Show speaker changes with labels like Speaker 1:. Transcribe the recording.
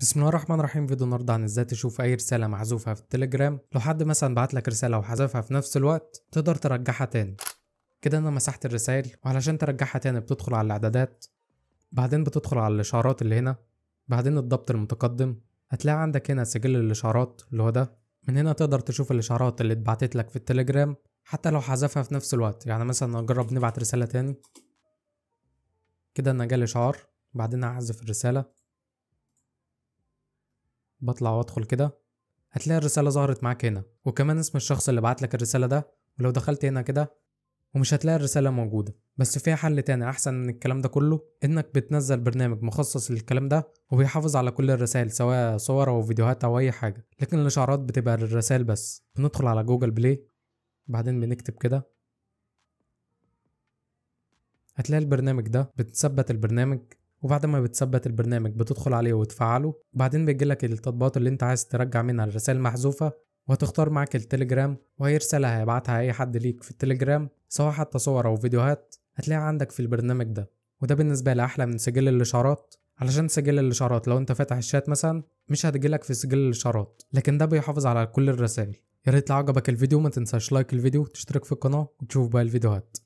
Speaker 1: بسم الله الرحمن الرحيم فيديو النهارده عن ازاي تشوف اي رساله محذوفه في التليجرام لو حد مثلا بعت لك رساله وحذفها في نفس الوقت تقدر ترجعها تاني كده انا مسحت الرسائل وعلشان ترجعها تاني بتدخل على الاعدادات بعدين بتدخل على الاشعارات اللي هنا بعدين الضبط المتقدم هتلاقي عندك هنا سجل الاشعارات اللي هو ده من هنا تقدر تشوف الاشعارات اللي اتبعتت لك في التليجرام حتى لو حذفها في نفس الوقت يعني مثلا نجرب نبعت رساله تاني كده انا جالي اشعار بعدين هحذف الرساله بطلع وادخل كده هتلاقي الرسالة ظهرت معاك هنا وكمان اسم الشخص اللي بعت لك الرسالة ده ولو دخلت هنا كده ومش هتلاقي الرسالة موجودة بس في حل تاني أحسن من الكلام ده كله إنك بتنزل برنامج مخصص للكلام ده وبيحافظ على كل الرسائل سواء صور أو فيديوهات أو أي حاجة لكن الإشعارات بتبقى للرسائل بس بندخل على جوجل بلاي بعدين بنكتب كده هتلاقي البرنامج ده بتثبت البرنامج وبعد ما بتثبت البرنامج بتدخل عليه وتفعله وبعدين بيجيلك التطبيقات اللي انت عايز ترجع منها الرسائل محذوفة وهتختار معاك التليجرام وهيرسلها هيبعتها اي حد ليك في التليجرام سواء حتى صور او فيديوهات هتلاقيها عندك في البرنامج ده وده بالنسبة لي أحلى من سجل الإشعارات علشان سجل الإشعارات لو أنت فاتح الشات مثلا مش هتجيلك في سجل الإشعارات لكن ده بيحافظ على كل الرسائل يا ريت لو عجبك الفيديو ما تنساش لايك الفيديو وتشترك في القناة وتشوف بقى الفيديوهات